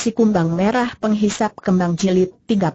Si Kumbang Merah Penghisap Kembang Jilid 35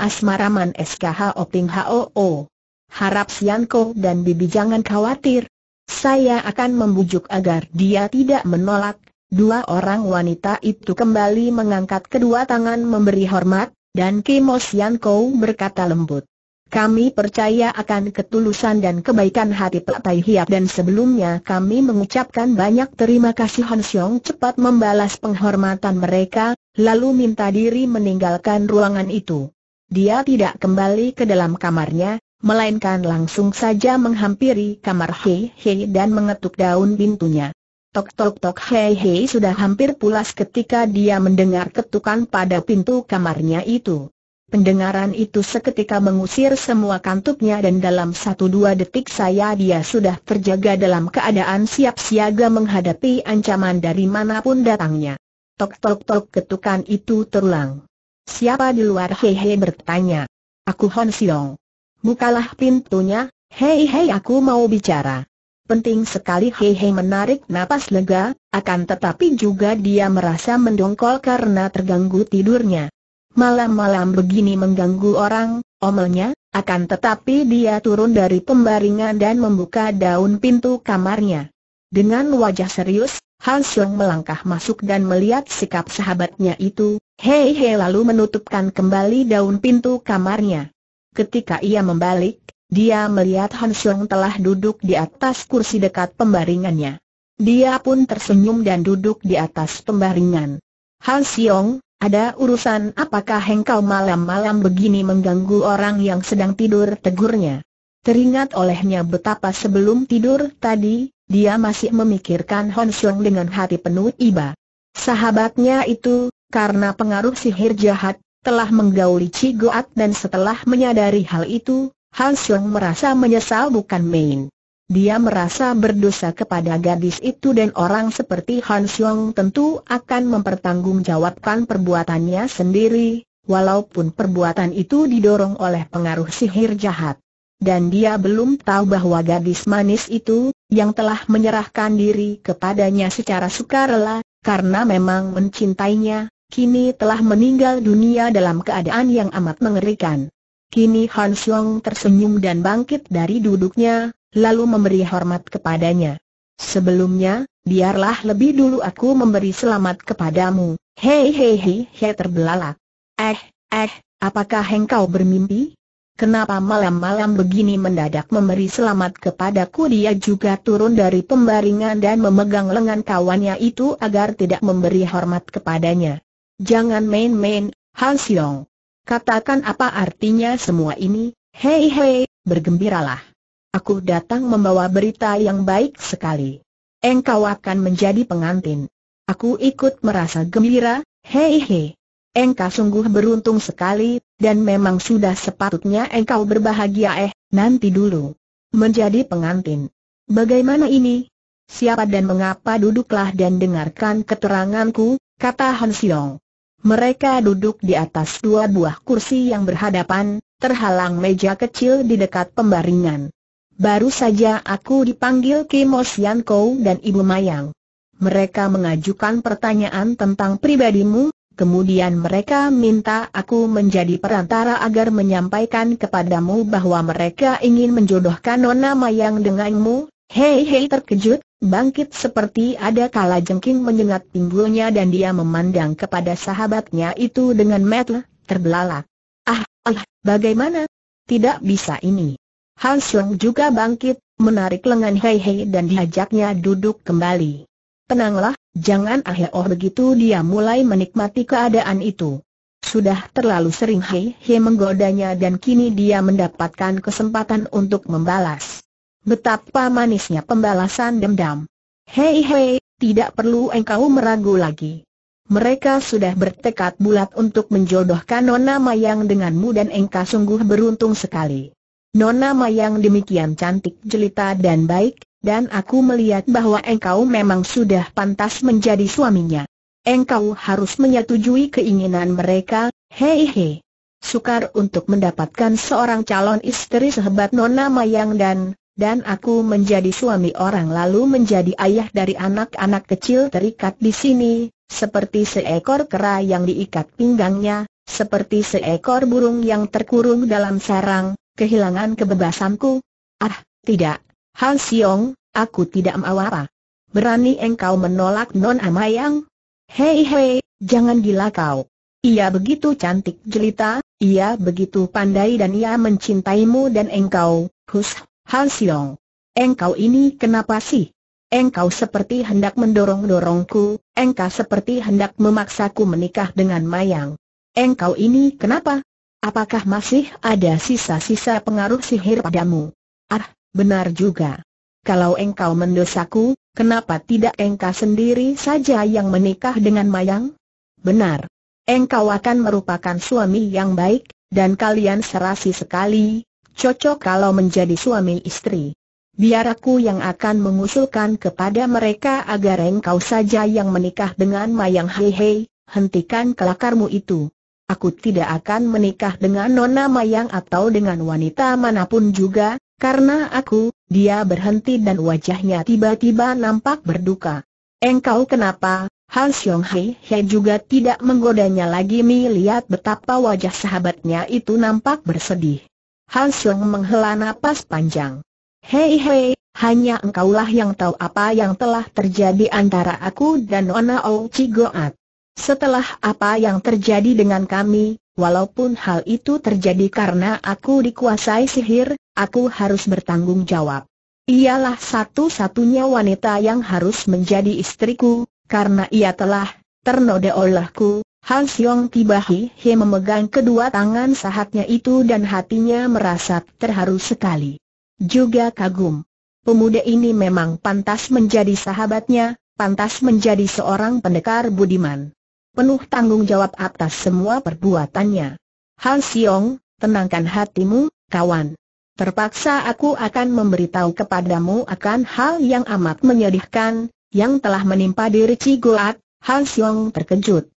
Asmaraman SKH Oping HOO. Harap Sianko dan Bibi jangan khawatir. Saya akan membujuk agar dia tidak menolak. Dua orang wanita itu kembali mengangkat kedua tangan memberi hormat, dan Kimo Sianko berkata lembut. Kami percaya akan ketulusan dan kebaikan hati Pak Tai Hiap dan sebelumnya kami mengucapkan banyak terima kasih Han Xiong cepat membalas penghormatan mereka, lalu minta diri meninggalkan ruangan itu. Dia tidak kembali ke dalam kamarnya, melainkan langsung saja menghampiri kamar Hei Hei dan mengetuk daun pintunya. Tok tok tok Hei Hei sudah hampir pulas ketika dia mendengar ketukan pada pintu kamarnya itu. Pendengaran itu seketika mengusir semua kantuknya dan dalam satu dua detik saya dia sudah terjaga dalam keadaan siap siaga menghadapi ancaman dari manapun datangnya. Tok tok tok ketukan itu terulang. Siapa di luar hehe bertanya. Aku Hon Siong. Bukalah pintunya, hei hei aku mau bicara. Penting sekali hehe menarik napas lega, akan tetapi juga dia merasa mendongkol karena terganggu tidurnya malam-malam begini mengganggu orang, omelnya, akan tetapi dia turun dari pembaringan dan membuka daun pintu kamarnya. Dengan wajah serius, Han melangkah masuk dan melihat sikap sahabatnya itu, hei hei lalu menutupkan kembali daun pintu kamarnya. Ketika ia membalik, dia melihat Han telah duduk di atas kursi dekat pembaringannya. Dia pun tersenyum dan duduk di atas pembaringan. Han Siong, ada urusan apakah engkau malam-malam begini mengganggu orang yang sedang tidur tegurnya. Teringat olehnya betapa sebelum tidur tadi, dia masih memikirkan Hon dengan hati penuh iba. Sahabatnya itu, karena pengaruh sihir jahat, telah menggauli Cigoat dan setelah menyadari hal itu, Hon merasa menyesal bukan main. Dia merasa berdosa kepada gadis itu dan orang seperti Han Xiong tentu akan mempertanggungjawabkan perbuatannya sendiri, walaupun perbuatan itu didorong oleh pengaruh sihir jahat. Dan dia belum tahu bahwa gadis manis itu, yang telah menyerahkan diri kepadanya secara sukarela, karena memang mencintainya, kini telah meninggal dunia dalam keadaan yang amat mengerikan. Kini Han Xiong tersenyum dan bangkit dari duduknya, lalu memberi hormat kepadanya. Sebelumnya, biarlah lebih dulu aku memberi selamat kepadamu. Hei hei hei hei terbelalak. Eh, eh, apakah engkau bermimpi? Kenapa malam-malam begini mendadak memberi selamat kepadaku dia juga turun dari pembaringan dan memegang lengan kawannya itu agar tidak memberi hormat kepadanya. Jangan main-main, Han Xiong. Katakan apa artinya semua ini, hei hei, bergembiralah. Aku datang membawa berita yang baik sekali. Engkau akan menjadi pengantin. Aku ikut merasa gembira, hei hei. Engkau sungguh beruntung sekali, dan memang sudah sepatutnya engkau berbahagia eh, nanti dulu. Menjadi pengantin. Bagaimana ini? Siapa dan mengapa duduklah dan dengarkan keteranganku, kata Han mereka duduk di atas dua buah kursi yang berhadapan, terhalang meja kecil di dekat pembaringan. Baru saja aku dipanggil Kimos Yanko dan Ibu Mayang. Mereka mengajukan pertanyaan tentang pribadimu, kemudian mereka minta aku menjadi perantara agar menyampaikan kepadamu bahwa mereka ingin menjodohkan Nona Mayang denganmu. Hei hei terkejut, Bangkit seperti ada kala jengking menyengat pinggulnya dan dia memandang kepada sahabatnya itu dengan metel, terbelalak. Ah, ah, bagaimana? Tidak bisa ini. Han Xiong juga bangkit, menarik lengan Hei Hei dan diajaknya duduk kembali. Tenanglah, jangan ah ya oh begitu dia mulai menikmati keadaan itu. Sudah terlalu sering Hei Hei menggodanya dan kini dia mendapatkan kesempatan untuk membalas. Betapa manisnya pembalasan dendam. Hei hei, tidak perlu engkau meragu lagi. Mereka sudah bertekad bulat untuk menjodohkan Nona Mayang denganmu dan engkau sungguh beruntung sekali. Nona Mayang demikian cantik jelita dan baik, dan aku melihat bahwa engkau memang sudah pantas menjadi suaminya. Engkau harus menyetujui keinginan mereka, hei hei. Sukar untuk mendapatkan seorang calon istri sehebat Nona Mayang dan, dan aku menjadi suami orang lalu menjadi ayah dari anak-anak kecil terikat di sini, seperti seekor kera yang diikat pinggangnya, seperti seekor burung yang terkurung dalam sarang, kehilangan kebebasanku. Ah, tidak, Han Siong, aku tidak mau apa. Berani engkau menolak Non Amayang? Hei hei, jangan gila kau. Ia begitu cantik jelita, ia begitu pandai dan ia mencintaimu dan engkau, Hush. Han Xiong, engkau ini kenapa sih? Engkau seperti hendak mendorong-dorongku, engkau seperti hendak memaksaku menikah dengan Mayang. Engkau ini kenapa? Apakah masih ada sisa-sisa pengaruh sihir padamu? Ah, benar juga. Kalau engkau mendosaku, kenapa tidak engkau sendiri saja yang menikah dengan Mayang? Benar. Engkau akan merupakan suami yang baik, dan kalian serasi sekali, cocok kalau menjadi suami istri. Biar aku yang akan mengusulkan kepada mereka agar engkau saja yang menikah dengan Mayang Hei Hei, hentikan kelakarmu itu. Aku tidak akan menikah dengan Nona Mayang atau dengan wanita manapun juga, karena aku, dia berhenti dan wajahnya tiba-tiba nampak berduka. Engkau kenapa? Han Xiong Hei Hei juga tidak menggodanya lagi Mi lihat betapa wajah sahabatnya itu nampak bersedih. Han Seng menghela nafas panjang. Hei hei, hanya engkaulah yang tahu apa yang telah terjadi antara aku dan Nona Ou Cigoat. Setelah apa yang terjadi dengan kami, walaupun hal itu terjadi karena aku dikuasai sihir, aku harus bertanggung jawab. Ialah satu-satunya wanita yang harus menjadi istriku, karena ia telah ternoda olehku, Han Siong tiba Hi He memegang kedua tangan sahatnya itu dan hatinya merasa terharu sekali. Juga kagum. Pemuda ini memang pantas menjadi sahabatnya, pantas menjadi seorang pendekar budiman. Penuh tanggung jawab atas semua perbuatannya. Han Siong, tenangkan hatimu, kawan. Terpaksa aku akan memberitahu kepadamu akan hal yang amat menyedihkan, yang telah menimpa diri Cigoat, Han Siong terkejut.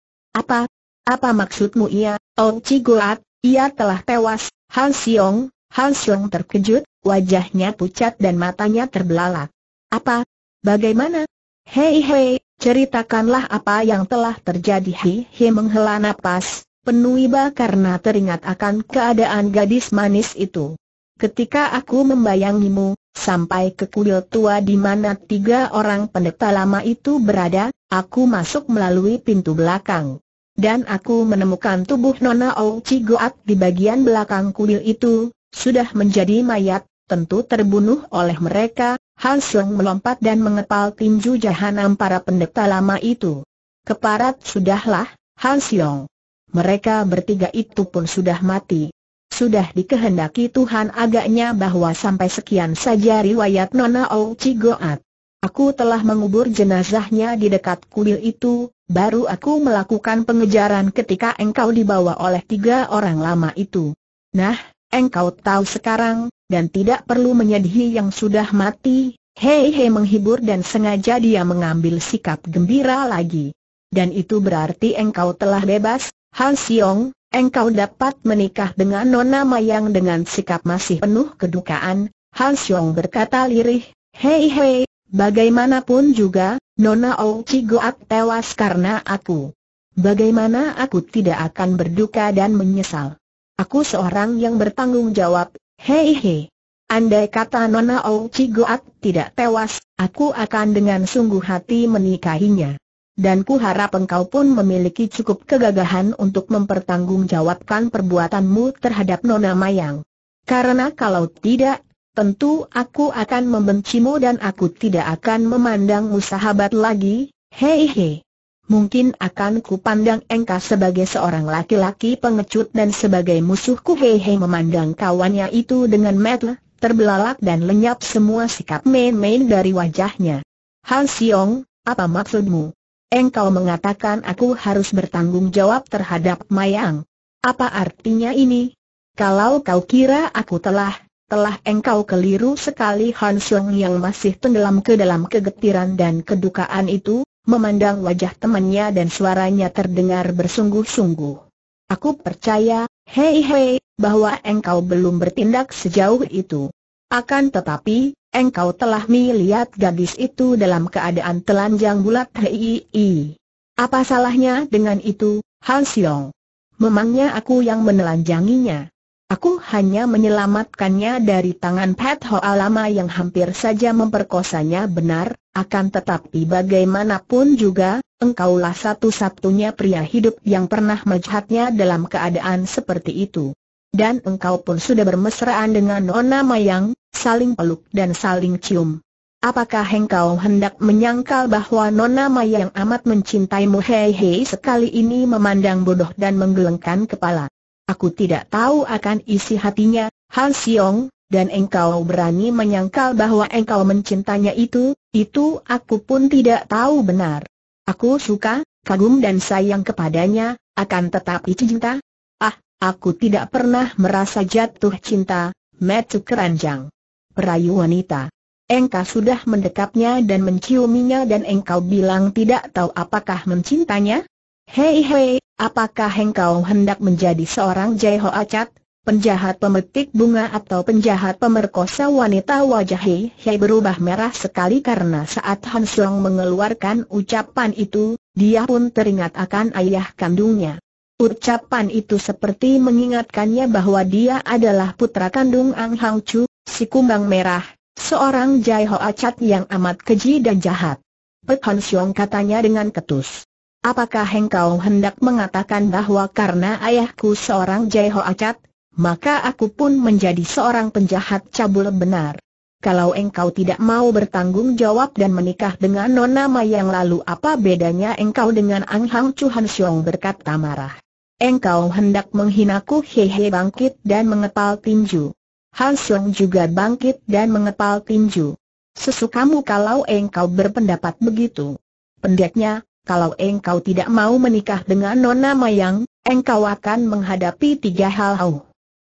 Apa? Apa maksudmu ia? Oh Cigoat, ia telah tewas. Han Siong, Han Siong terkejut, wajahnya pucat dan matanya terbelalak. Apa? Bagaimana? Hei hei, ceritakanlah apa yang telah terjadi. Hei hei menghela napas, penuh iba karena teringat akan keadaan gadis manis itu. Ketika aku membayangimu, sampai ke kuil tua di mana tiga orang pendeta lama itu berada, aku masuk melalui pintu belakang dan aku menemukan tubuh Nona Ouchi Goat di bagian belakang kuil itu, sudah menjadi mayat, tentu terbunuh oleh mereka, Han Seng melompat dan mengepal tinju jahanam para pendeta lama itu. Keparat sudahlah, Han Seng. Mereka bertiga itu pun sudah mati. Sudah dikehendaki Tuhan agaknya bahwa sampai sekian saja riwayat Nona Ouchi Goat. Aku telah mengubur jenazahnya di dekat kuil itu, Baru aku melakukan pengejaran ketika engkau dibawa oleh tiga orang lama itu. Nah, engkau tahu sekarang, dan tidak perlu menyedihi yang sudah mati, hei hei menghibur dan sengaja dia mengambil sikap gembira lagi. Dan itu berarti engkau telah bebas, Han Siong, engkau dapat menikah dengan Nona Mayang dengan sikap masih penuh kedukaan. Han Siong berkata lirih, hei hei, Bagaimanapun juga, Nona Ouchi Goat tewas karena aku. Bagaimana aku tidak akan berduka dan menyesal. Aku seorang yang bertanggung jawab, hei hei. Andai kata Nona Ouchi Goat tidak tewas, aku akan dengan sungguh hati menikahinya. Dan ku harap engkau pun memiliki cukup kegagahan untuk mempertanggungjawabkan perbuatanmu terhadap Nona Mayang. Karena kalau tidak, tentu aku akan membencimu dan aku tidak akan memandangmu sahabat lagi, hei hei. Mungkin akan pandang engkau sebagai seorang laki-laki pengecut dan sebagai musuhku Hei hei. memandang kawannya itu dengan mata terbelalak dan lenyap semua sikap main-main dari wajahnya. Han Siong, apa maksudmu? Engkau mengatakan aku harus bertanggung jawab terhadap Mayang. Apa artinya ini? Kalau kau kira aku telah telah engkau keliru sekali Han yang masih tenggelam ke dalam kegetiran dan kedukaan itu, memandang wajah temannya dan suaranya terdengar bersungguh-sungguh. Aku percaya, hei hei, bahwa engkau belum bertindak sejauh itu. Akan tetapi, engkau telah melihat gadis itu dalam keadaan telanjang bulat hei. Apa salahnya dengan itu, Han Siong? Memangnya aku yang menelanjanginya? Aku hanya menyelamatkannya dari tangan Pat Ho Alama yang hampir saja memperkosanya benar, akan tetapi bagaimanapun juga, engkaulah satu-satunya pria hidup yang pernah melihatnya dalam keadaan seperti itu. Dan engkau pun sudah bermesraan dengan Nona Mayang, saling peluk dan saling cium. Apakah engkau hendak menyangkal bahwa Nona Mayang amat mencintaimu hei hei sekali ini memandang bodoh dan menggelengkan kepala? Aku tidak tahu akan isi hatinya, Han Siong, dan engkau berani menyangkal bahwa engkau mencintanya itu, itu aku pun tidak tahu benar. Aku suka, kagum dan sayang kepadanya, akan tetapi cinta? Ah, aku tidak pernah merasa jatuh cinta, Metu Keranjang. Perayu wanita. Engkau sudah mendekapnya dan menciuminya dan engkau bilang tidak tahu apakah mencintanya? Hei hei, apakah engkau hendak menjadi seorang Jai Acat, penjahat pemetik bunga atau penjahat pemerkosa wanita? Wajah Hei Hei berubah merah sekali karena saat Han mengeluarkan ucapan itu, dia pun teringat akan ayah kandungnya. Ucapan itu seperti mengingatkannya bahwa dia adalah putra kandung Ang Hang Chu, si kumbang merah, seorang Jai Acat yang amat keji dan jahat. Pek Han katanya dengan ketus. Apakah engkau hendak mengatakan bahwa karena ayahku seorang Jaiho Acat, maka aku pun menjadi seorang penjahat cabul benar? Kalau engkau tidak mau bertanggung jawab dan menikah dengan Nona mayang yang lalu apa bedanya engkau dengan Ang Hang Chuhan Xiong berkata marah. Engkau hendak menghinaku hehe bangkit dan mengepal tinju. Han Xiong juga bangkit dan mengepal tinju. Sesukamu kalau engkau berpendapat begitu. Pendeknya, kalau engkau tidak mau menikah dengan Nona Mayang, engkau akan menghadapi tiga hal. Oh.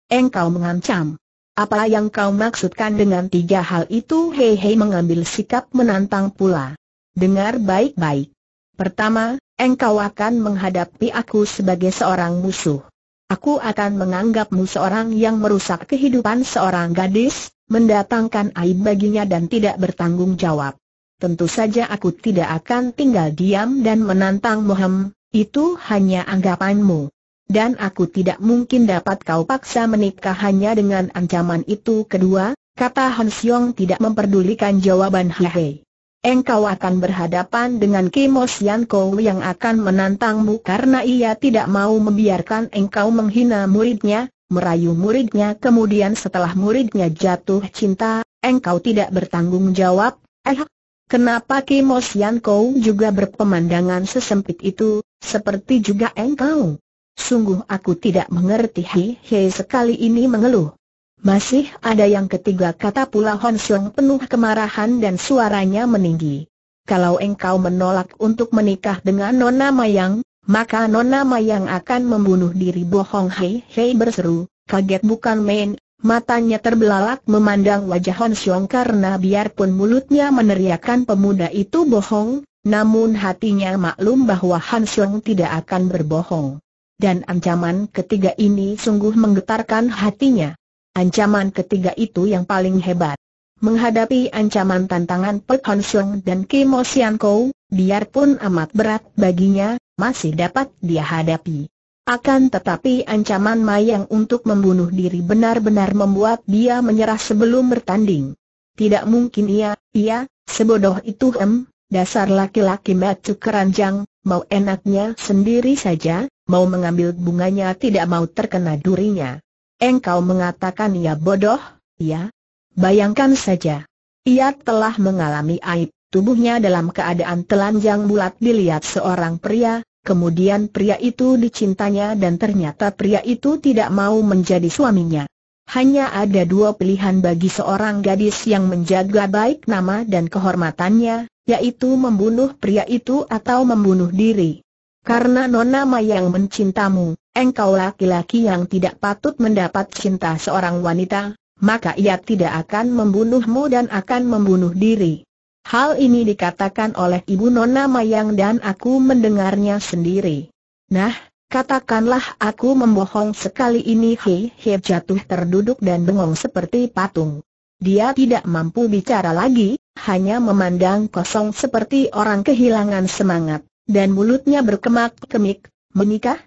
Engkau mengancam. Apa yang kau maksudkan dengan tiga hal itu? Hei Hei mengambil sikap menantang pula. Dengar baik-baik. Pertama, engkau akan menghadapi aku sebagai seorang musuh. Aku akan menganggapmu seorang yang merusak kehidupan seorang gadis, mendatangkan aib baginya dan tidak bertanggung jawab tentu saja aku tidak akan tinggal diam dan menantang Mohem, itu hanya anggapanmu. Dan aku tidak mungkin dapat kau paksa menikah hanya dengan ancaman itu kedua, kata Han Siong tidak memperdulikan jawaban Hehe. Engkau akan berhadapan dengan Kimo Sian Kou yang akan menantangmu karena ia tidak mau membiarkan engkau menghina muridnya, merayu muridnya kemudian setelah muridnya jatuh cinta, engkau tidak bertanggung jawab, eh Kenapa Kimos Yan juga berpemandangan sesempit itu, seperti juga engkau? Sungguh aku tidak mengerti Hi Hei sekali ini mengeluh. Masih ada yang ketiga kata pula Hon Xiong penuh kemarahan dan suaranya meninggi. Kalau engkau menolak untuk menikah dengan Nona Mayang, maka Nona Mayang akan membunuh diri bohong Hei Hei berseru, kaget bukan main, Matanya terbelalak memandang wajah Hon Xiong karena biarpun mulutnya meneriakan pemuda itu bohong, namun hatinya maklum bahwa Han Xiong tidak akan berbohong. Dan ancaman ketiga ini sungguh menggetarkan hatinya. Ancaman ketiga itu yang paling hebat. Menghadapi ancaman tantangan Pek Hon Xiong dan Kimo Sian Kou, biarpun amat berat baginya, masih dapat dia hadapi. Akan tetapi ancaman Mayang untuk membunuh diri benar-benar membuat dia menyerah sebelum bertanding. Tidak mungkin ia, ia, sebodoh itu em, dasar laki-laki macu keranjang, mau enaknya sendiri saja, mau mengambil bunganya tidak mau terkena durinya. Engkau mengatakan ia bodoh, ya? Bayangkan saja. Ia telah mengalami aib, tubuhnya dalam keadaan telanjang bulat dilihat seorang pria, Kemudian pria itu dicintanya dan ternyata pria itu tidak mau menjadi suaminya. Hanya ada dua pilihan bagi seorang gadis yang menjaga baik nama dan kehormatannya, yaitu membunuh pria itu atau membunuh diri. Karena Nona Mayang mencintamu, engkau laki-laki yang tidak patut mendapat cinta seorang wanita, maka ia tidak akan membunuhmu dan akan membunuh diri. Hal ini dikatakan oleh Ibu Nona Mayang dan aku mendengarnya sendiri. Nah, katakanlah aku membohong sekali ini Hei, He jatuh terduduk dan bengong seperti patung. Dia tidak mampu bicara lagi, hanya memandang kosong seperti orang kehilangan semangat, dan mulutnya berkemak-kemik, menikah?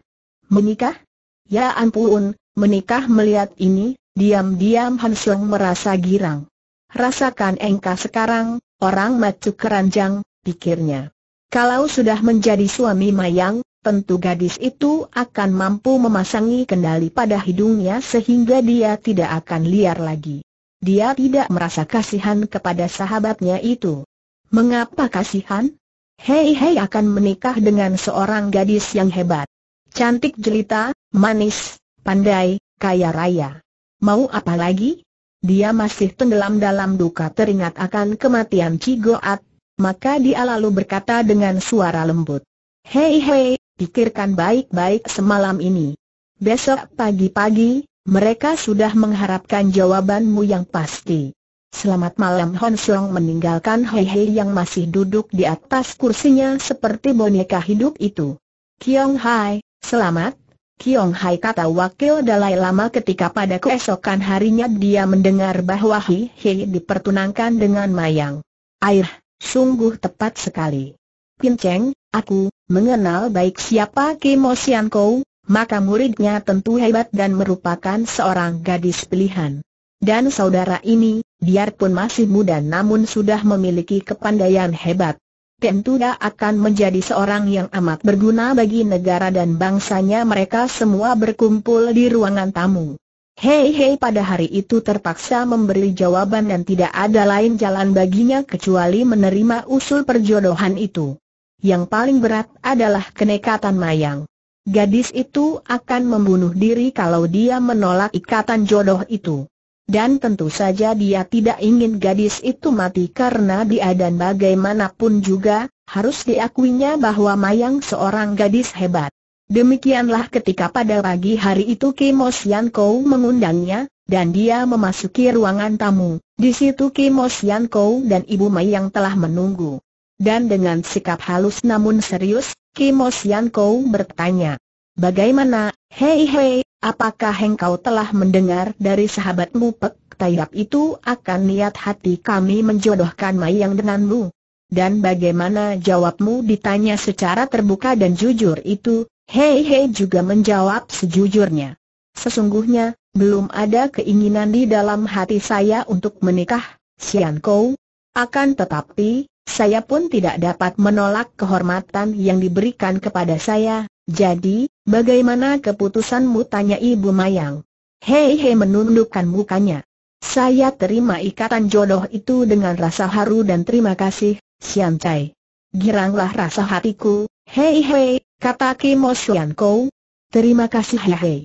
Menikah? Ya ampun, menikah melihat ini, diam-diam Hansung merasa girang. Rasakan engkau sekarang, Orang macu keranjang, pikirnya. Kalau sudah menjadi suami Mayang, tentu gadis itu akan mampu memasangi kendali pada hidungnya sehingga dia tidak akan liar lagi. Dia tidak merasa kasihan kepada sahabatnya itu. Mengapa kasihan? Hei Hei akan menikah dengan seorang gadis yang hebat. Cantik jelita, manis, pandai, kaya raya. Mau apa lagi? dia masih tenggelam dalam duka teringat akan kematian Cigoat, maka dia lalu berkata dengan suara lembut. Hei hei, pikirkan baik-baik semalam ini. Besok pagi-pagi, mereka sudah mengharapkan jawabanmu yang pasti. Selamat malam Hon Song meninggalkan Hei Hei yang masih duduk di atas kursinya seperti boneka hidup itu. Kiong Hai, selamat, Kiong Hai kata wakil Dalai Lama ketika pada keesokan harinya dia mendengar bahwa Hi Hei dipertunangkan dengan Mayang. Air, sungguh tepat sekali. Pin Cheng, aku, mengenal baik siapa Kimo Sian Kou, maka muridnya tentu hebat dan merupakan seorang gadis pilihan. Dan saudara ini, biarpun masih muda namun sudah memiliki kepandaian hebat tentu dia akan menjadi seorang yang amat berguna bagi negara dan bangsanya mereka semua berkumpul di ruangan tamu. Hei hei pada hari itu terpaksa memberi jawaban dan tidak ada lain jalan baginya kecuali menerima usul perjodohan itu. Yang paling berat adalah kenekatan Mayang. Gadis itu akan membunuh diri kalau dia menolak ikatan jodoh itu dan tentu saja dia tidak ingin gadis itu mati karena dia dan bagaimanapun juga, harus diakuinya bahwa Mayang seorang gadis hebat. Demikianlah ketika pada pagi hari itu Kimo Yanko mengundangnya, dan dia memasuki ruangan tamu. Di situ Kimo Yanko dan Ibu Mayang telah menunggu. Dan dengan sikap halus namun serius, Kimo Yanko bertanya, Bagaimana, hei hei, Apakah engkau telah mendengar dari sahabatmu Pek Tayap itu akan niat hati kami menjodohkan Mayang denganmu? Dan bagaimana jawabmu ditanya secara terbuka dan jujur itu, Hei Hei juga menjawab sejujurnya. Sesungguhnya, belum ada keinginan di dalam hati saya untuk menikah, Sian Kou. Akan tetapi, saya pun tidak dapat menolak kehormatan yang diberikan kepada saya, jadi, bagaimana keputusanmu tanya Ibu Mayang? Hei hei menundukkan mukanya. Saya terima ikatan jodoh itu dengan rasa haru dan terima kasih, Sian Chai. Giranglah rasa hatiku, hei hei, kata Kimo Sian Kou. Terima kasih hei hei.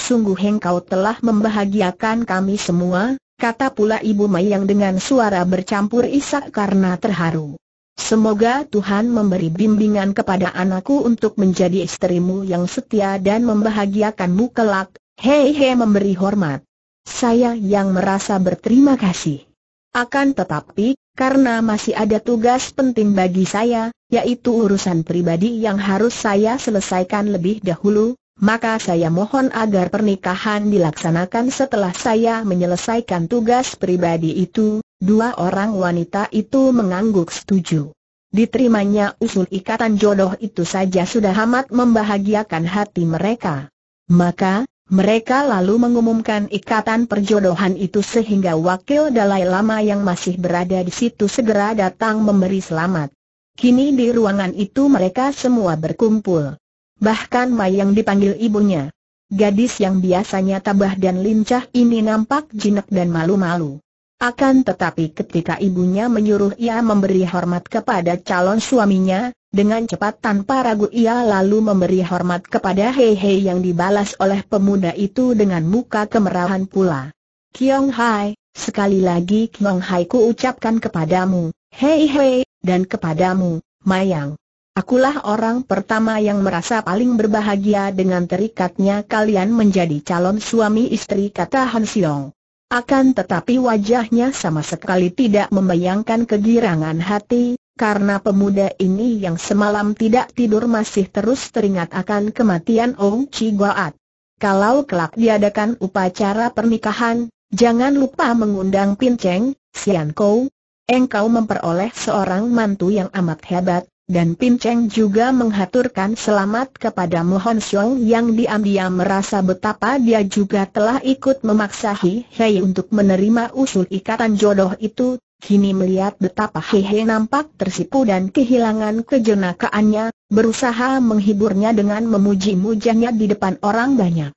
Sungguh engkau telah membahagiakan kami semua, kata pula Ibu Mayang dengan suara bercampur isak karena terharu. Semoga Tuhan memberi bimbingan kepada anakku untuk menjadi istrimu yang setia dan membahagiakanmu kelak, hei hei memberi hormat. Saya yang merasa berterima kasih. Akan tetapi, karena masih ada tugas penting bagi saya, yaitu urusan pribadi yang harus saya selesaikan lebih dahulu, maka saya mohon agar pernikahan dilaksanakan setelah saya menyelesaikan tugas pribadi itu. Dua orang wanita itu mengangguk setuju. Diterimanya usul ikatan jodoh itu saja sudah amat membahagiakan hati mereka. Maka, mereka lalu mengumumkan ikatan perjodohan itu sehingga wakil Dalai Lama yang masih berada di situ segera datang memberi selamat. Kini di ruangan itu mereka semua berkumpul bahkan Mayang dipanggil ibunya. Gadis yang biasanya tabah dan lincah ini nampak jinak dan malu-malu. Akan tetapi ketika ibunya menyuruh ia memberi hormat kepada calon suaminya, dengan cepat tanpa ragu ia lalu memberi hormat kepada Hehe yang dibalas oleh pemuda itu dengan muka kemerahan pula. Kiong Hai, sekali lagi Kiong Hai ku ucapkan kepadamu, Hei Hei, dan kepadamu, Mayang. Akulah orang pertama yang merasa paling berbahagia dengan terikatnya kalian menjadi calon suami istri kata Han Siong. Akan tetapi wajahnya sama sekali tidak membayangkan kegirangan hati, karena pemuda ini yang semalam tidak tidur masih terus teringat akan kematian Ong Chi Goat. Kalau kelak diadakan upacara pernikahan, jangan lupa mengundang Pinceng, Sian Kou. Engkau memperoleh seorang mantu yang amat hebat, dan Pin Cheng juga menghaturkan selamat kepada Mohon Xiong yang diam-diam merasa betapa dia juga telah ikut memaksa Hi Hei untuk menerima usul ikatan jodoh itu, kini melihat betapa Hi Hei nampak tersipu dan kehilangan kejenakaannya, berusaha menghiburnya dengan memuji-mujanya di depan orang banyak.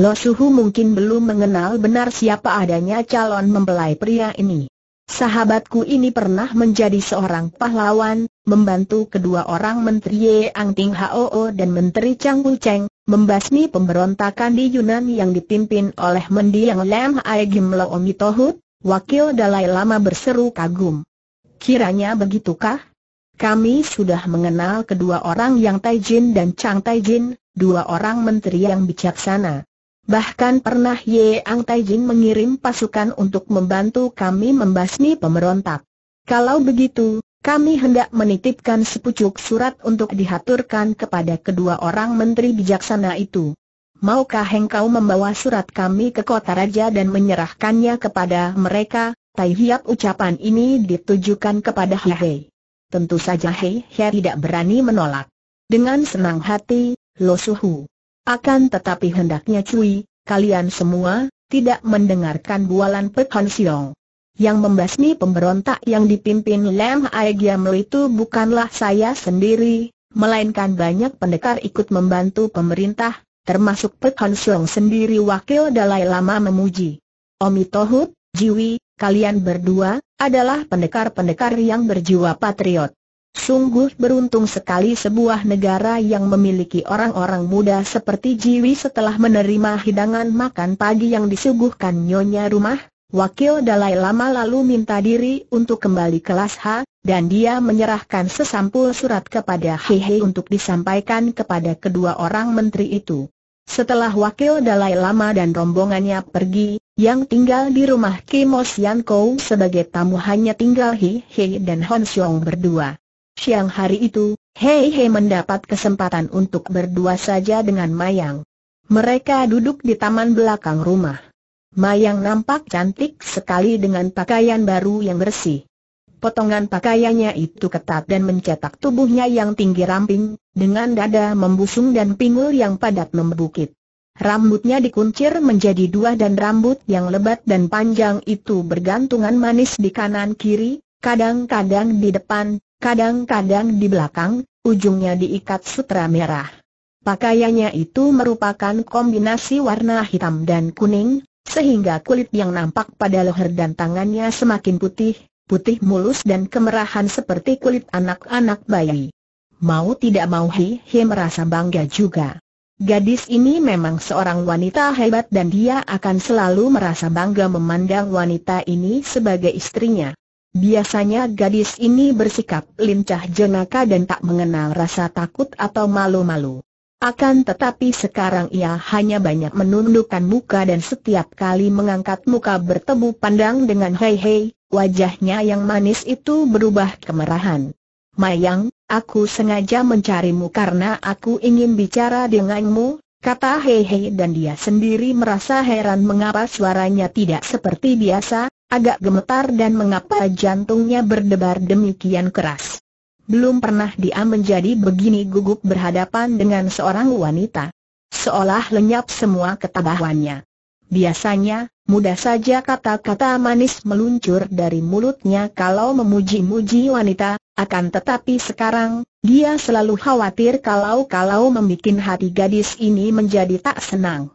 Lo Suhu mungkin belum mengenal benar siapa adanya calon mempelai pria ini. Sahabatku ini pernah menjadi seorang pahlawan, membantu kedua orang Menteri Ye Ang Ting Hoo dan Menteri Chang Wu Cheng, membasmi pemberontakan di Yunan yang dipimpin oleh mendiang Lam Ai Gim Lo Omi Tohut, wakil Dalai Lama berseru kagum. Kiranya begitukah? Kami sudah mengenal kedua orang yang Taijin dan Chang Taijin, dua orang menteri yang bijaksana. Bahkan pernah Ye Ang Taijin mengirim pasukan untuk membantu kami membasmi pemberontak. Kalau begitu, kami hendak menitipkan sepucuk surat untuk dihaturkan kepada kedua orang menteri bijaksana itu. Maukah engkau membawa surat kami ke kota raja dan menyerahkannya kepada mereka? Tai Hiap ucapan ini ditujukan kepada Hei Hei. Tentu saja Hei Hei tidak berani menolak. Dengan senang hati, Lo Suhu akan tetapi hendaknya cuy, kalian semua, tidak mendengarkan bualan Pek Siong. Yang membasmi pemberontak yang dipimpin Lam Aigiamlo itu bukanlah saya sendiri, melainkan banyak pendekar ikut membantu pemerintah, termasuk Pek Siong sendiri wakil Dalai Lama memuji. Omi Tohut, Jiwi, kalian berdua, adalah pendekar-pendekar yang berjiwa patriot. Sungguh beruntung sekali sebuah negara yang memiliki orang-orang muda seperti Jiwi setelah menerima hidangan makan pagi yang disuguhkan nyonya rumah, wakil Dalai Lama lalu minta diri untuk kembali ke kelas H, dan dia menyerahkan sesampul surat kepada Hehe untuk disampaikan kepada kedua orang menteri itu. Setelah wakil Dalai Lama dan rombongannya pergi, yang tinggal di rumah Kim Sian Kou sebagai tamu hanya tinggal Hehe dan Hon Xiong berdua. Siang hari itu, Hei Hei mendapat kesempatan untuk berdua saja dengan Mayang. Mereka duduk di taman belakang rumah. Mayang nampak cantik sekali dengan pakaian baru yang bersih. Potongan pakaiannya itu ketat dan mencetak tubuhnya yang tinggi ramping, dengan dada membusung dan pinggul yang padat membukit. Rambutnya dikuncir menjadi dua dan rambut yang lebat dan panjang itu bergantungan manis di kanan kiri, kadang-kadang di depan, kadang-kadang di belakang, ujungnya diikat sutra merah. Pakaiannya itu merupakan kombinasi warna hitam dan kuning, sehingga kulit yang nampak pada leher dan tangannya semakin putih, putih mulus dan kemerahan seperti kulit anak-anak bayi. Mau tidak mau Hi Hi merasa bangga juga. Gadis ini memang seorang wanita hebat dan dia akan selalu merasa bangga memandang wanita ini sebagai istrinya. Biasanya gadis ini bersikap lincah jenaka dan tak mengenal rasa takut atau malu-malu. Akan tetapi sekarang ia hanya banyak menundukkan muka dan setiap kali mengangkat muka bertemu pandang dengan hei hei, wajahnya yang manis itu berubah kemerahan. Mayang, aku sengaja mencarimu karena aku ingin bicara denganmu, kata hei hei dan dia sendiri merasa heran mengapa suaranya tidak seperti biasa, agak gemetar dan mengapa jantungnya berdebar demikian keras. Belum pernah dia menjadi begini gugup berhadapan dengan seorang wanita. Seolah lenyap semua ketabahannya. Biasanya, mudah saja kata-kata manis meluncur dari mulutnya kalau memuji-muji wanita, akan tetapi sekarang, dia selalu khawatir kalau-kalau membuat hati gadis ini menjadi tak senang.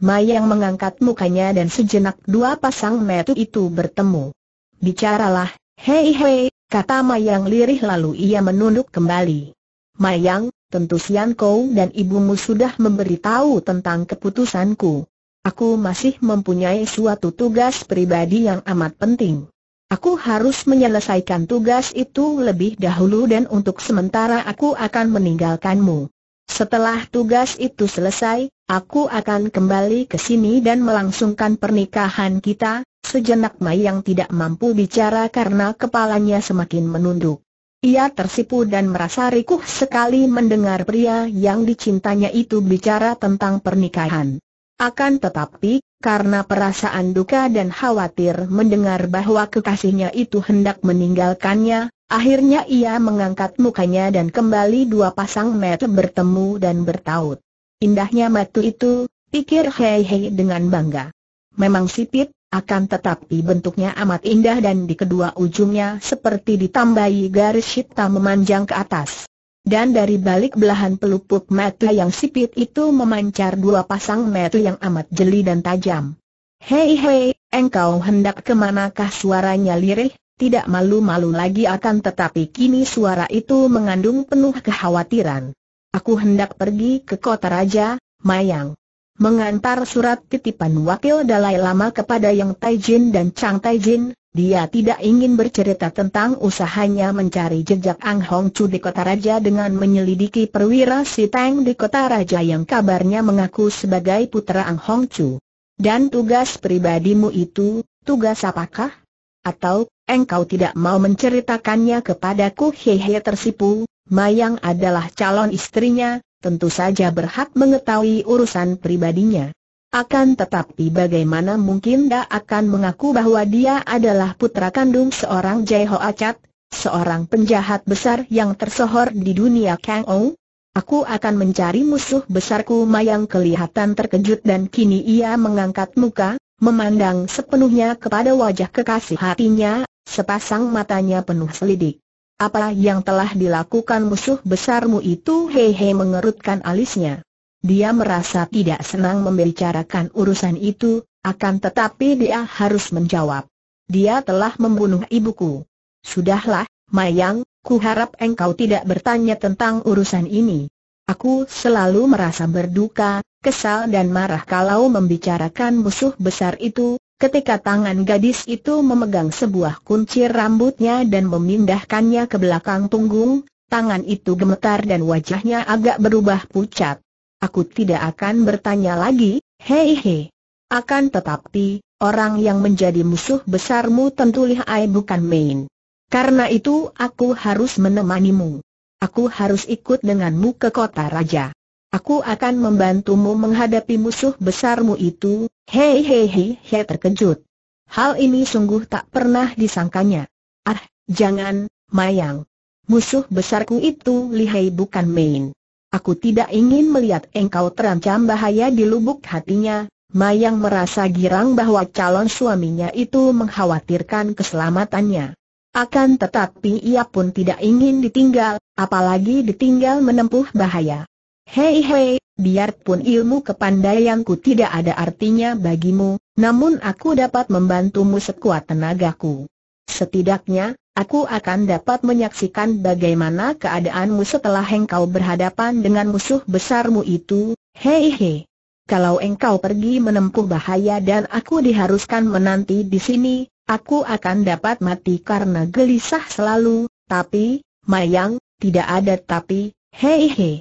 Mayang mengangkat mukanya dan sejenak dua pasang mata itu bertemu. Bicaralah, hei hei, kata Mayang lirih lalu ia menunduk kembali. Mayang, tentu Sian Kou dan ibumu sudah memberitahu tentang keputusanku. Aku masih mempunyai suatu tugas pribadi yang amat penting. Aku harus menyelesaikan tugas itu lebih dahulu dan untuk sementara aku akan meninggalkanmu. Setelah tugas itu selesai, Aku akan kembali ke sini dan melangsungkan pernikahan kita, sejenak yang tidak mampu bicara karena kepalanya semakin menunduk. Ia tersipu dan merasa rikuh sekali mendengar pria yang dicintanya itu bicara tentang pernikahan. Akan tetapi, karena perasaan duka dan khawatir mendengar bahwa kekasihnya itu hendak meninggalkannya, akhirnya ia mengangkat mukanya dan kembali dua pasang mata bertemu dan bertaut. Indahnya batu itu, pikir Hei Hei dengan bangga. Memang sipit, akan tetapi bentuknya amat indah dan di kedua ujungnya seperti ditambahi garis hitam memanjang ke atas. Dan dari balik belahan pelupuk mata yang sipit itu memancar dua pasang mata yang amat jeli dan tajam. Hei hei, engkau hendak kemanakah suaranya lirih, tidak malu-malu lagi akan tetapi kini suara itu mengandung penuh kekhawatiran. Aku hendak pergi ke kota raja, Mayang. Mengantar surat titipan wakil Dalai Lama kepada Yang Taijin dan Chang Taijin, dia tidak ingin bercerita tentang usahanya mencari jejak Ang Hong Chu di kota raja dengan menyelidiki perwira si Tang di kota raja yang kabarnya mengaku sebagai putra Ang Hong Chu. Dan tugas pribadimu itu, tugas apakah? Atau, engkau tidak mau menceritakannya kepadaku? Hehe tersipu, Mayang adalah calon istrinya, tentu saja berhak mengetahui urusan pribadinya. Akan tetapi bagaimana mungkin dia akan mengaku bahwa dia adalah putra kandung seorang Jai Acat, seorang penjahat besar yang tersohor di dunia Kang Ou? Aku akan mencari musuh besarku Mayang kelihatan terkejut dan kini ia mengangkat muka, memandang sepenuhnya kepada wajah kekasih hatinya, sepasang matanya penuh selidik. Apa yang telah dilakukan musuh besarmu itu hehe mengerutkan alisnya. Dia merasa tidak senang membicarakan urusan itu, akan tetapi dia harus menjawab. Dia telah membunuh ibuku. Sudahlah, Mayang, ku harap engkau tidak bertanya tentang urusan ini. Aku selalu merasa berduka, kesal dan marah kalau membicarakan musuh besar itu, Ketika tangan gadis itu memegang sebuah kunci rambutnya dan memindahkannya ke belakang punggung, tangan itu gemetar dan wajahnya agak berubah pucat. Aku tidak akan bertanya lagi, hei hei. Akan tetapi, orang yang menjadi musuh besarmu tentu lihai bukan main. Karena itu aku harus menemanimu. Aku harus ikut denganmu ke kota raja. Aku akan membantumu menghadapi musuh besarmu itu, hei hei hei hei terkejut. Hal ini sungguh tak pernah disangkanya. Ah, jangan, Mayang. Musuh besarku itu lihai bukan main. Aku tidak ingin melihat engkau terancam bahaya di lubuk hatinya, Mayang merasa girang bahwa calon suaminya itu mengkhawatirkan keselamatannya. Akan tetapi ia pun tidak ingin ditinggal, apalagi ditinggal menempuh bahaya. Hei hei, biarpun ilmu kepandaianku tidak ada artinya bagimu, namun aku dapat membantumu sekuat tenagaku. Setidaknya, aku akan dapat menyaksikan bagaimana keadaanmu setelah engkau berhadapan dengan musuh besarmu itu, hei hei. Kalau engkau pergi menempuh bahaya dan aku diharuskan menanti di sini, aku akan dapat mati karena gelisah selalu, tapi, Mayang, tidak ada tapi, hei hei.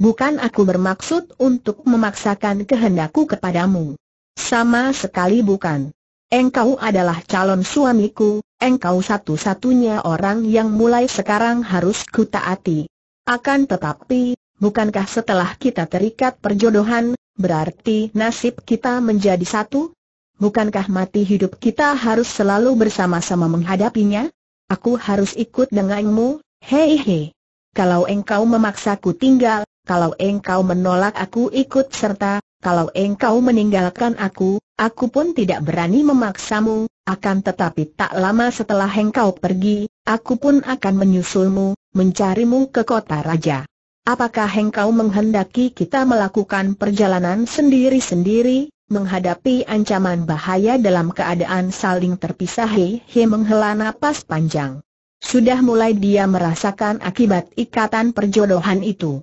Bukan aku bermaksud untuk memaksakan kehendakku kepadamu. Sama sekali bukan. Engkau adalah calon suamiku, engkau satu-satunya orang yang mulai sekarang harus kutaati. Akan tetapi, bukankah setelah kita terikat perjodohan, berarti nasib kita menjadi satu? Bukankah mati hidup kita harus selalu bersama-sama menghadapinya? Aku harus ikut denganmu, hei hei. Kalau engkau memaksaku tinggal, kalau engkau menolak aku ikut serta, kalau engkau meninggalkan aku, aku pun tidak berani memaksamu, akan tetapi tak lama setelah engkau pergi, aku pun akan menyusulmu, mencarimu ke kota raja. Apakah engkau menghendaki kita melakukan perjalanan sendiri-sendiri, menghadapi ancaman bahaya dalam keadaan saling terpisah? Hehe menghela napas panjang. Sudah mulai dia merasakan akibat ikatan perjodohan itu.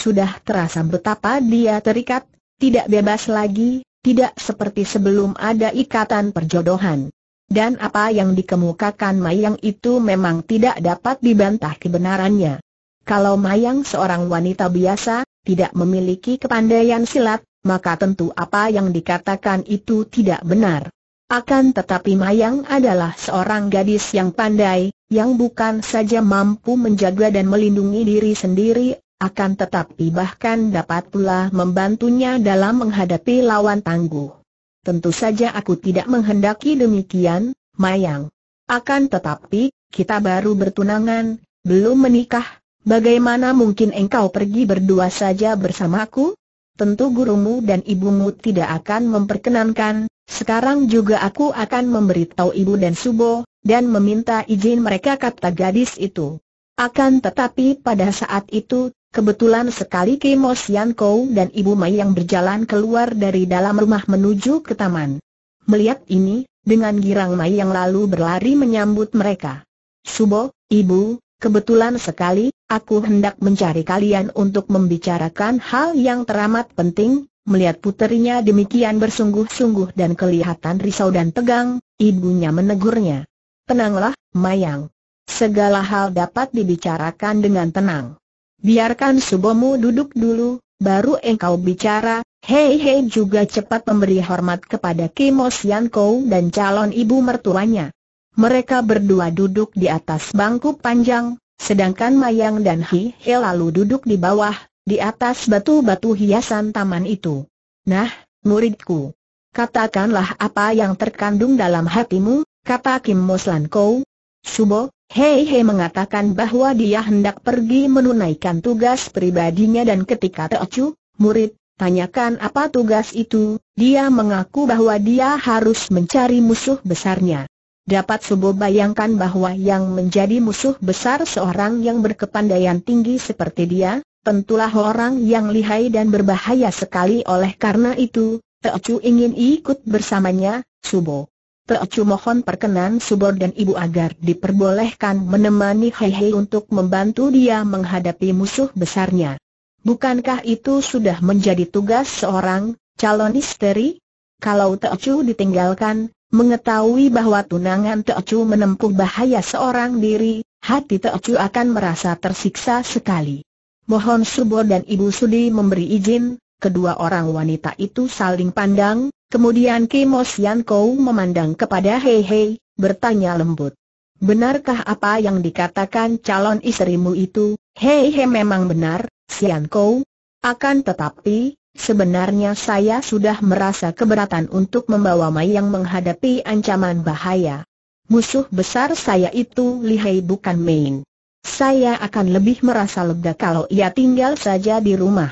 Sudah terasa betapa dia terikat, tidak bebas lagi, tidak seperti sebelum ada ikatan perjodohan. Dan apa yang dikemukakan Mayang itu memang tidak dapat dibantah kebenarannya. Kalau Mayang seorang wanita biasa, tidak memiliki kepandaian silat, maka tentu apa yang dikatakan itu tidak benar. Akan tetapi Mayang adalah seorang gadis yang pandai, yang bukan saja mampu menjaga dan melindungi diri sendiri, akan tetapi bahkan dapat pula membantunya dalam menghadapi lawan tangguh. Tentu saja aku tidak menghendaki demikian, Mayang. Akan tetapi, kita baru bertunangan, belum menikah, bagaimana mungkin engkau pergi berdua saja bersamaku? Tentu gurumu dan ibumu tidak akan memperkenankan, sekarang juga aku akan memberitahu ibu dan subo, dan meminta izin mereka kata gadis itu. Akan tetapi pada saat itu, Kebetulan sekali Osian Kou dan Ibu Mai yang berjalan keluar dari dalam rumah menuju ke taman. Melihat ini, dengan girang Mai yang lalu berlari menyambut mereka. Subo, Ibu, kebetulan sekali, aku hendak mencari kalian untuk membicarakan hal yang teramat penting. Melihat puterinya demikian bersungguh-sungguh dan kelihatan risau dan tegang, ibunya menegurnya. Tenanglah, Mayang. Segala hal dapat dibicarakan dengan tenang. Biarkan subomu duduk dulu, baru engkau bicara, hei hei juga cepat memberi hormat kepada Kimos dan calon ibu mertuanya. Mereka berdua duduk di atas bangku panjang, sedangkan Mayang dan Hi He lalu duduk di bawah, di atas batu-batu hiasan taman itu. Nah, muridku, katakanlah apa yang terkandung dalam hatimu, kata Kim Moslan Kou. Subo, Hei Hei mengatakan bahwa dia hendak pergi menunaikan tugas pribadinya dan ketika Teocu, murid, tanyakan apa tugas itu, dia mengaku bahwa dia harus mencari musuh besarnya. Dapat Subo bayangkan bahwa yang menjadi musuh besar seorang yang berkepandaian tinggi seperti dia, tentulah orang yang lihai dan berbahaya sekali oleh karena itu, Teocu ingin ikut bersamanya, Subo. Teocu mohon perkenan dan ibu agar diperbolehkan menemani Hei Hei untuk membantu dia menghadapi musuh besarnya. Bukankah itu sudah menjadi tugas seorang calon istri? Kalau Teocu ditinggalkan, mengetahui bahwa tunangan Teocu menempuh bahaya seorang diri, hati Teocu akan merasa tersiksa sekali. Mohon dan ibu sudi memberi izin, kedua orang wanita itu saling pandang, Kemudian Kimo Sian Kou memandang kepada Hei Hei, bertanya lembut. Benarkah apa yang dikatakan calon istrimu itu? Hei Hei memang benar, Sian Kou. Akan tetapi, sebenarnya saya sudah merasa keberatan untuk membawa Mai yang menghadapi ancaman bahaya. Musuh besar saya itu Lihai bukan main. Saya akan lebih merasa lega kalau ia tinggal saja di rumah.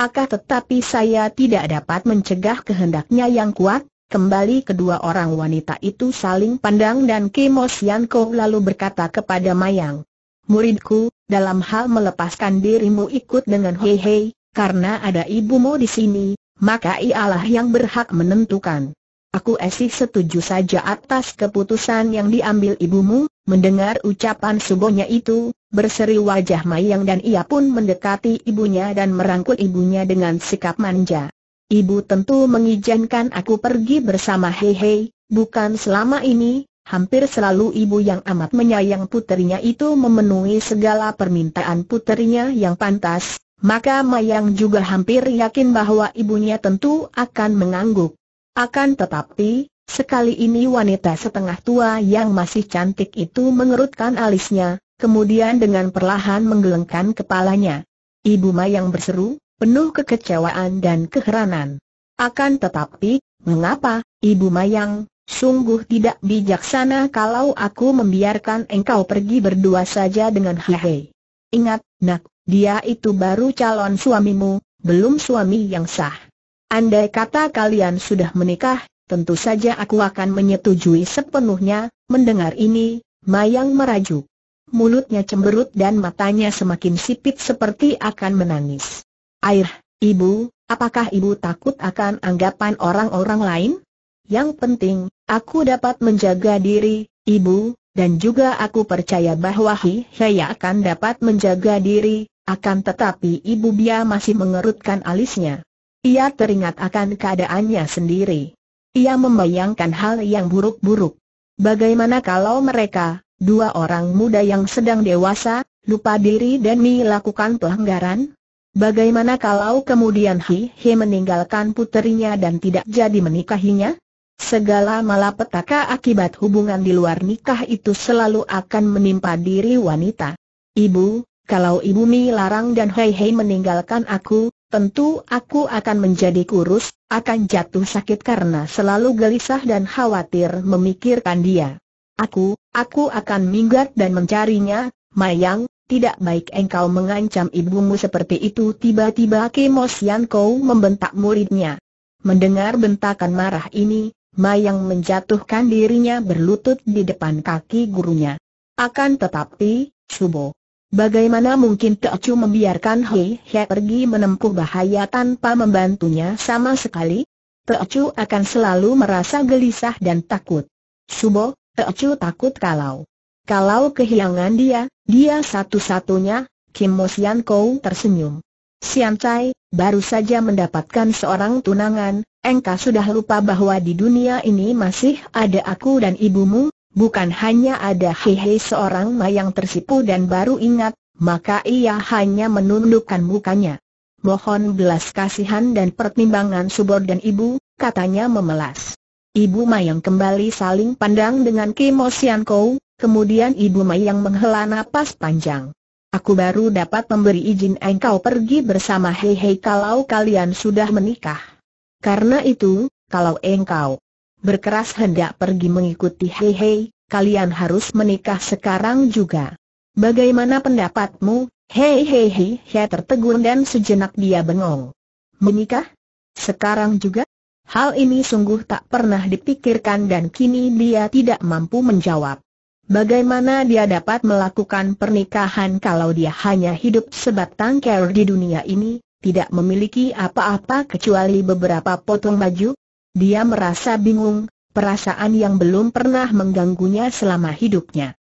Akah tetapi saya tidak dapat mencegah kehendaknya yang kuat, Kembali kedua orang wanita itu saling pandang dan Kimo Sianko lalu berkata kepada Mayang. Muridku, dalam hal melepaskan dirimu ikut dengan hei hei, karena ada ibumu di sini, maka ialah yang berhak menentukan. Aku esih setuju saja atas keputusan yang diambil ibumu, mendengar ucapan subonya itu, Berseri wajah Mayang dan ia pun mendekati ibunya dan merangkul ibunya dengan sikap manja. Ibu tentu mengizinkan aku pergi bersama Hei Hei, bukan selama ini, hampir selalu ibu yang amat menyayang puterinya itu memenuhi segala permintaan puterinya yang pantas, maka Mayang juga hampir yakin bahwa ibunya tentu akan mengangguk. Akan tetapi, sekali ini wanita setengah tua yang masih cantik itu mengerutkan alisnya, kemudian dengan perlahan menggelengkan kepalanya. Ibu Mayang berseru, penuh kekecewaan dan keheranan. Akan tetapi, mengapa, Ibu Mayang, sungguh tidak bijaksana kalau aku membiarkan engkau pergi berdua saja dengan hehe. Ingat, nak, dia itu baru calon suamimu, belum suami yang sah. Andai kata kalian sudah menikah, tentu saja aku akan menyetujui sepenuhnya, mendengar ini, Mayang merajuk mulutnya cemberut dan matanya semakin sipit seperti akan menangis. Air, ibu, apakah ibu takut akan anggapan orang-orang lain? Yang penting, aku dapat menjaga diri, ibu, dan juga aku percaya bahwa Hi akan dapat menjaga diri, akan tetapi ibu Bia masih mengerutkan alisnya. Ia teringat akan keadaannya sendiri. Ia membayangkan hal yang buruk-buruk. Bagaimana kalau mereka, dua orang muda yang sedang dewasa, lupa diri dan melakukan pelanggaran? Bagaimana kalau kemudian Hi He meninggalkan puterinya dan tidak jadi menikahinya? Segala malapetaka akibat hubungan di luar nikah itu selalu akan menimpa diri wanita. Ibu, kalau ibu Mi larang dan Hei Hei meninggalkan aku, tentu aku akan menjadi kurus, akan jatuh sakit karena selalu gelisah dan khawatir memikirkan dia. Aku, aku akan minggat dan mencarinya, Mayang, tidak baik engkau mengancam ibumu seperti itu tiba-tiba Kemos Yankou membentak muridnya. Mendengar bentakan marah ini, Mayang menjatuhkan dirinya berlutut di depan kaki gurunya. Akan tetapi, Subo, Bagaimana mungkin Teocu membiarkan Hei Hei pergi menempuh bahaya tanpa membantunya sama sekali? Teocu akan selalu merasa gelisah dan takut. Subo, Teocu takut kalau kalau kehilangan dia, dia satu-satunya, Kim Mo Sian Kou tersenyum. Sian Chai, baru saja mendapatkan seorang tunangan, engkau sudah lupa bahwa di dunia ini masih ada aku dan ibumu, bukan hanya ada Hehe seorang ma yang tersipu dan baru ingat, maka ia hanya menundukkan mukanya. Mohon belas kasihan dan pertimbangan subor dan ibu, katanya memelas. Ibu Mayang kembali saling pandang dengan Kimo Sian kemudian Ibu Mayang menghela nafas panjang. Aku baru dapat memberi izin engkau pergi bersama Hei Hei kalau kalian sudah menikah. Karena itu, kalau engkau berkeras hendak pergi mengikuti Hei Hei, kalian harus menikah sekarang juga. Bagaimana pendapatmu? Hei Hei Hei, Hei tertegun dan sejenak dia bengong. Menikah? Sekarang juga? Hal ini sungguh tak pernah dipikirkan dan kini dia tidak mampu menjawab. Bagaimana dia dapat melakukan pernikahan kalau dia hanya hidup sebatang kera di dunia ini, tidak memiliki apa-apa kecuali beberapa potong baju? Dia merasa bingung, perasaan yang belum pernah mengganggunya selama hidupnya.